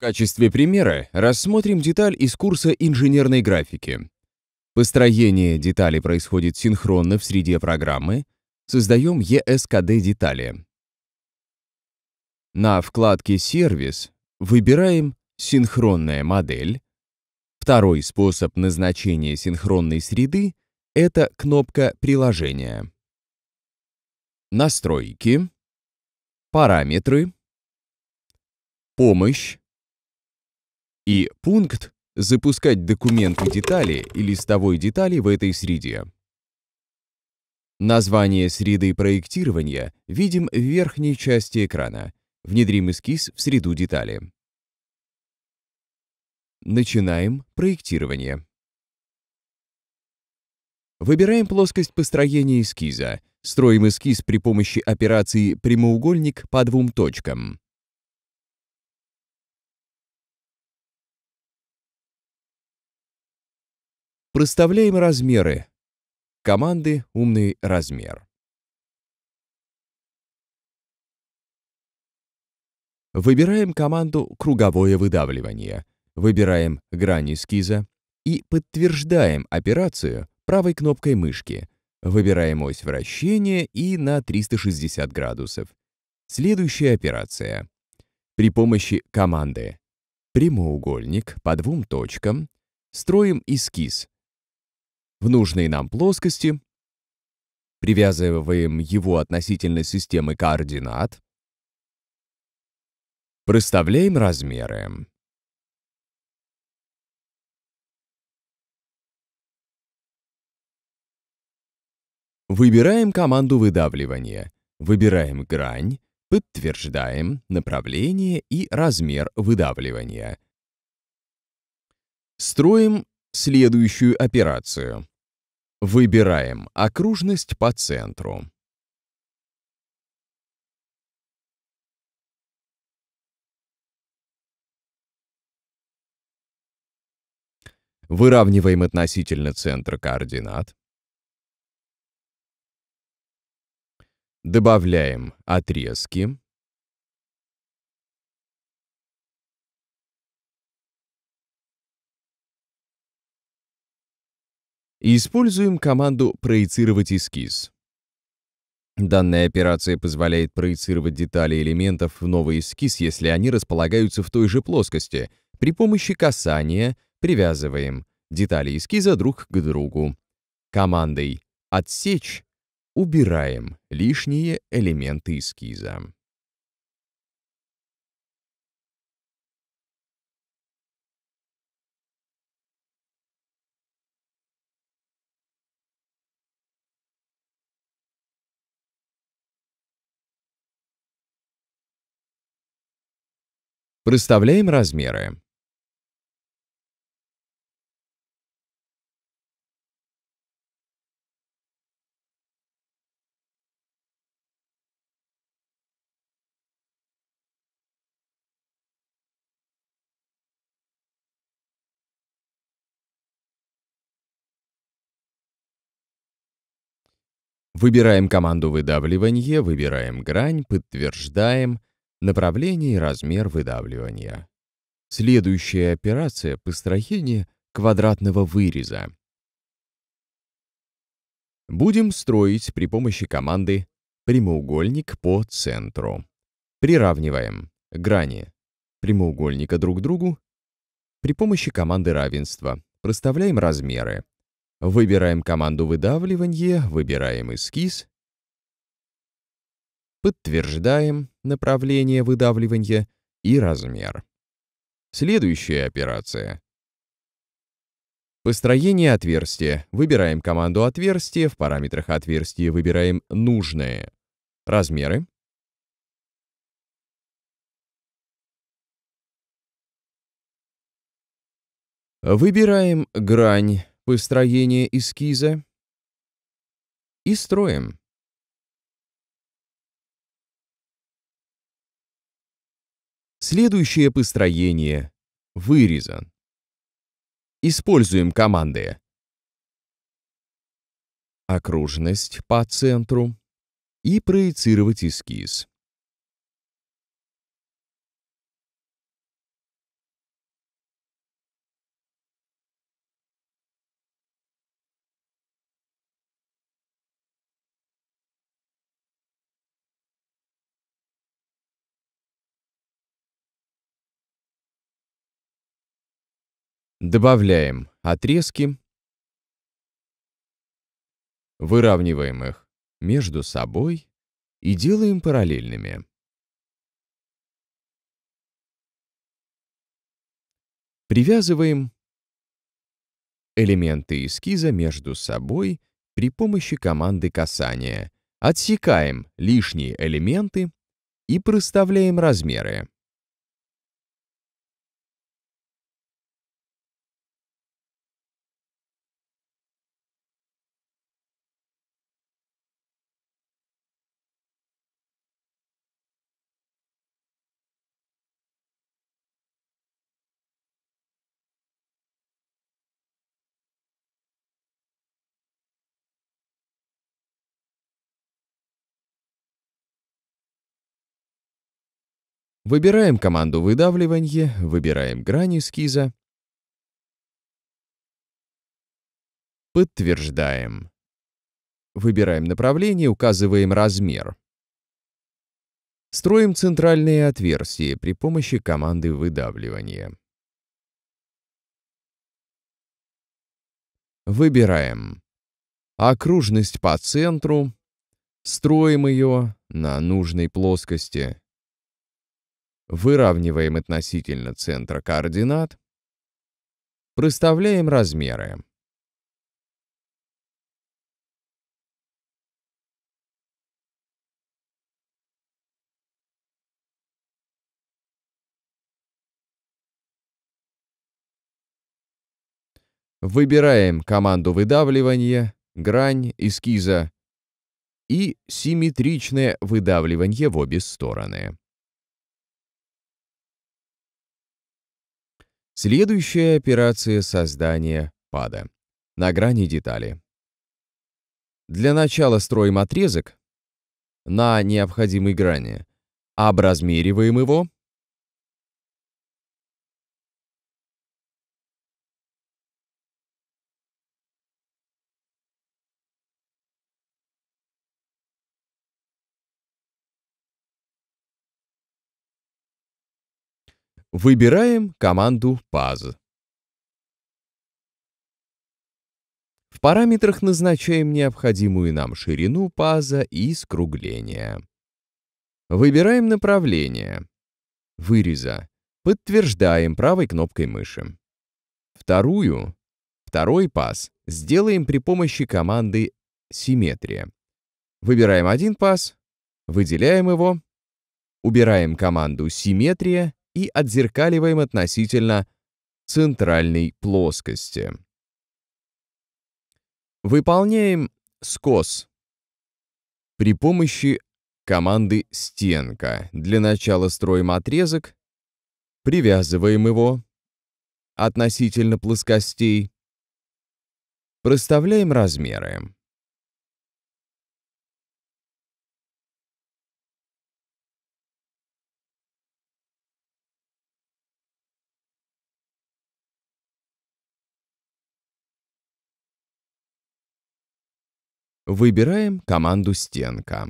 В качестве примера рассмотрим деталь из курса инженерной графики. Построение детали происходит синхронно в среде программы. Создаем ESKD детали. На вкладке «Сервис» выбираем «Синхронная модель». Второй способ назначения синхронной среды — это кнопка приложения. «Настройки», «Параметры», «Помощь», и пункт «Запускать документы детали и листовой детали в этой среде». Название среды проектирования видим в верхней части экрана. Внедрим эскиз в среду детали. Начинаем проектирование. Выбираем плоскость построения эскиза. Строим эскиз при помощи операции «Прямоугольник» по двум точкам. Проставляем размеры команды «Умный размер». Выбираем команду «Круговое выдавливание», выбираем грань эскиза и подтверждаем операцию правой кнопкой мышки. Выбираем ось вращения и на 360 градусов. Следующая операция. При помощи команды «Прямоугольник» по двум точкам строим эскиз в нужной нам плоскости, привязываем его относительно системы координат, проставляем размеры. Выбираем команду выдавливания, выбираем грань, подтверждаем направление и размер выдавливания. Строим следующую операцию. Выбираем окружность по центру. Выравниваем относительно центра координат. Добавляем отрезки. используем команду «Проецировать эскиз». Данная операция позволяет проецировать детали элементов в новый эскиз, если они располагаются в той же плоскости. При помощи касания привязываем детали эскиза друг к другу. Командой «Отсечь» убираем лишние элементы эскиза. Представляем размеры. Выбираем команду выдавливания, выбираем грань, подтверждаем, Направление и размер выдавливания. Следующая операция – построение квадратного выреза. Будем строить при помощи команды прямоугольник по центру. Приравниваем грани прямоугольника друг к другу при помощи команды равенства. Проставляем размеры. Выбираем команду выдавливания, выбираем эскиз Подтверждаем направление выдавливания и размер. Следующая операция. Построение отверстия. Выбираем команду отверстие. в параметрах отверстия выбираем нужное. Размеры. Выбираем грань построения эскиза и строим. Следующее построение вырезан. Используем команды. Окружность по центру и проецировать эскиз. Добавляем отрезки, выравниваем их между собой и делаем параллельными. Привязываем элементы эскиза между собой при помощи команды касания. Отсекаем лишние элементы и проставляем размеры. Выбираем команду выдавливания, выбираем грани эскиза. Подтверждаем. Выбираем направление, указываем размер. Строим центральные отверстия при помощи команды выдавливания. Выбираем окружность по центру, строим ее на нужной плоскости выравниваем относительно центра координат, проставляем размеры. Выбираем команду выдавливания, грань эскиза и симметричное выдавливание в обе стороны. Следующая операция создания пада. На грани детали. Для начала строим отрезок на необходимой грани, образмериваем его Выбираем команду PAS. В параметрах назначаем необходимую нам ширину паза и скругление. Выбираем направление выреза. Подтверждаем правой кнопкой мыши. Вторую, второй паз сделаем при помощи команды «Симметрия». Выбираем один паз, выделяем его, убираем команду «Симметрия» и отзеркаливаем относительно центральной плоскости. Выполняем скос при помощи команды «стенка». Для начала строим отрезок, привязываем его относительно плоскостей, проставляем размеры. Выбираем команду «Стенка».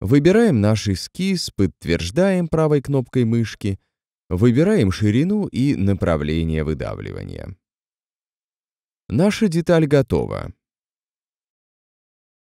Выбираем наш эскиз, подтверждаем правой кнопкой мышки, выбираем ширину и направление выдавливания. Наша деталь готова.